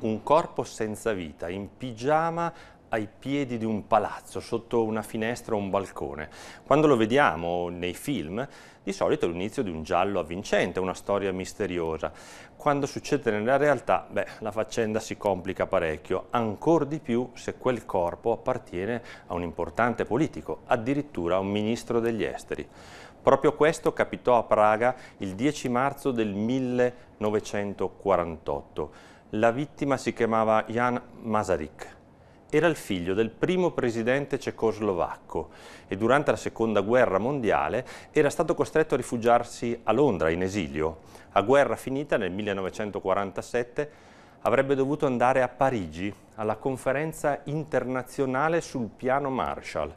un corpo senza vita, in pigiama ai piedi di un palazzo, sotto una finestra o un balcone. Quando lo vediamo nei film, di solito è l'inizio di un giallo avvincente, una storia misteriosa. Quando succede nella realtà, beh, la faccenda si complica parecchio, ancor di più se quel corpo appartiene a un importante politico, addirittura a un ministro degli esteri. Proprio questo capitò a Praga il 10 marzo del 1948 la vittima si chiamava Jan Masaryk. Era il figlio del primo presidente cecoslovacco e durante la seconda guerra mondiale era stato costretto a rifugiarsi a Londra in esilio. A guerra finita nel 1947 avrebbe dovuto andare a Parigi alla conferenza internazionale sul piano Marshall,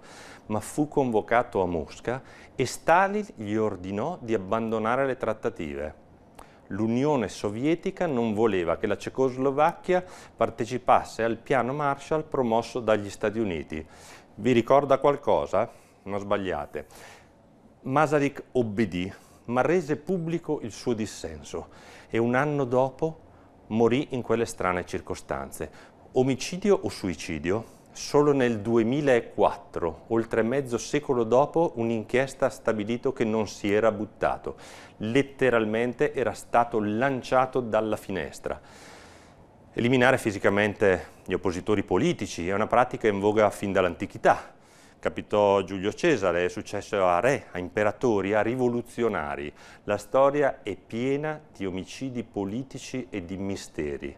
ma fu convocato a Mosca e Stalin gli ordinò di abbandonare le trattative l'Unione Sovietica non voleva che la Cecoslovacchia partecipasse al piano Marshall promosso dagli Stati Uniti. Vi ricorda qualcosa? Non sbagliate. Masaryk obbedì, ma rese pubblico il suo dissenso e un anno dopo morì in quelle strane circostanze. Omicidio o suicidio? Solo nel 2004, oltre mezzo secolo dopo, un'inchiesta ha stabilito che non si era buttato. Letteralmente era stato lanciato dalla finestra. Eliminare fisicamente gli oppositori politici è una pratica in voga fin dall'antichità. Capitò Giulio Cesare, è successo a re, a imperatori, a rivoluzionari. La storia è piena di omicidi politici e di misteri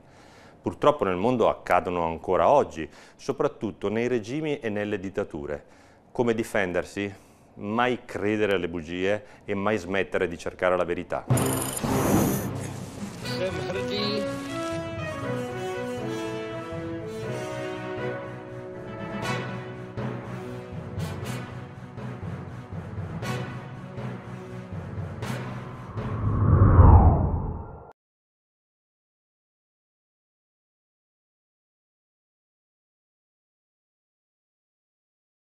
purtroppo nel mondo accadono ancora oggi, soprattutto nei regimi e nelle dittature. Come difendersi? Mai credere alle bugie e mai smettere di cercare la verità.